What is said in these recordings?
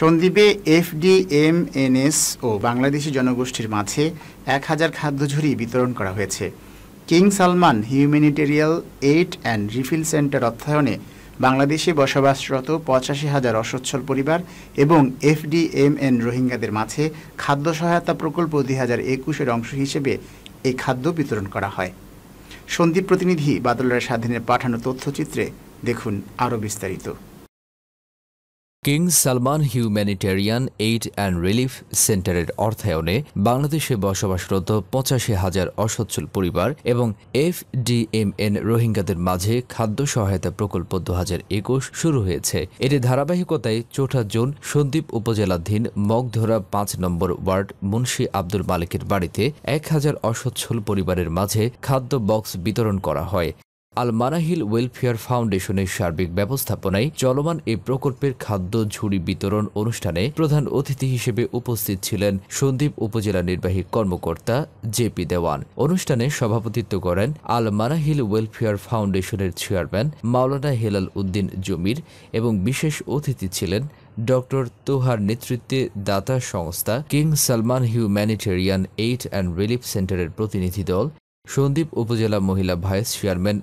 সন্দ্বীপে এফডিএমএনএস ও বাংলাদেশি জনগোষ্ঠীর মাঝে এক হাজার ঝুড়ি বিতরণ করা হয়েছে King Salman humanitarian aid and relief centre অর্থায়নে বাংলাদেশে বসবাসরত পঁচাশি হাজার অসচ্ছল পরিবার এবং এফডিএমএন রোহিঙ্গাদের মাঝে খাদ্য সহায়তা প্রকল্প দুই হাজার একুশের অংশ হিসেবে এই খাদ্য বিতরণ করা হয় সন্দীপ প্রতিনিধি বাদলরা স্বাধীনের পাঠানো তথ্যচিত্রে দেখুন আরও বিস্তারিত King Salman humanitarian aid and relief সেন্টারের অর্থায়নে বাংলাদেশে বসবাসরত পঁচাশি হাজার অসচ্ছল পরিবার এবং এফডিএমএন রোহিঙ্গাদের মাঝে খাদ্য সহায়তা প্রকল্প দু শুরু হয়েছে এটি ধারাবাহিকতায় চোঠা জুন সন্দ্বীপ উপজেলাধীন মগধরা পাঁচ নম্বর ওয়ার্ড মুন্সি আব্দুল মালিকের বাড়িতে এক হাজার অসচ্ছল পরিবারের মাঝে খাদ্য বক্স বিতরণ করা হয় আল মানাহিল ওয়েলফেয়ার ফাউন্ডেশনের সার্বিক ব্যবস্থাপনায় চলমান এই প্রকল্পের খাদ্য ঝুড়ি বিতরণ অনুষ্ঠানে প্রধান অতিথি হিসেবে উপস্থিত ছিলেন সন্দীপ উপজেলা নির্বাহী কর্মকর্তা জেপি দেওয়ান অনুষ্ঠানে সভাপতিত্ব করেন আল মানাহিল ওয়েলফেয়ার ফাউন্ডেশনের চেয়ারম্যান মাওলানা হেলাল উদ্দিন জমির এবং বিশেষ অতিথি ছিলেন ডক্টর তোহার নেতৃত্বে দাতা সংস্থা King Salman humanitarian aid and relief সেন্টারের প্রতিনিধি দল সন্দ্বীপ উপজেলা মহিলা ভাইস চেয়ারম্যান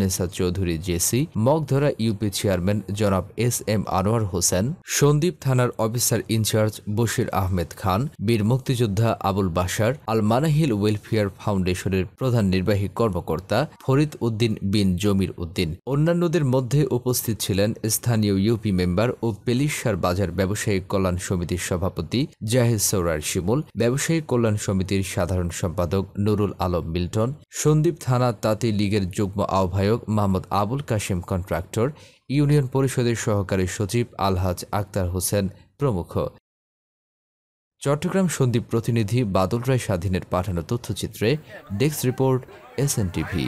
নেসা চৌধুরী জেসি মগধরা ইউপি চেয়ারম্যান জনাব এস এম আনোয়ার হোসেন সন্দ্বীপ থানার অফিসার ইনচার্জ বশির আহমেদ খান বীর মুক্তিযোদ্ধা আবুল বাসার আল মানাহিল ওয়েলফেয়ার ফাউন্ডেশনের প্রধান নির্বাহী কর্মকর্তা ফরিদ উদ্দিন বিন জমির উদ্দিন অন্যান্যদের মধ্যে উপস্থিত ছিলেন স্থানীয় ইউপি মেম্বার ও পেলিশার বাজার ব্যবসায়ী কল্যাণ সমিতির সভাপতি জাহেদ সৌরার শিমুল ব্যবসায়ী কল্যাণ সমিতির সাধারণ সম্পাদক নুরুল আলম মিল্ট সংগঠন সন্দীপ থানা তাঁতি লীগের যুগ্ম আহ্বায়ক মোহাম্মদ আবুল কাশিম কন্ট্রাক্টর ইউনিয়ন পরিষদের সহকারী সচিব আলহাজ আক্তার হোসেন প্রমুখ চট্টগ্রাম সন্দীপ প্রতিনিধি বাদল রায় স্বাধীনের পাঠানো তথ্যচিত্রে ডেস্ক রিপোর্ট এস টিভি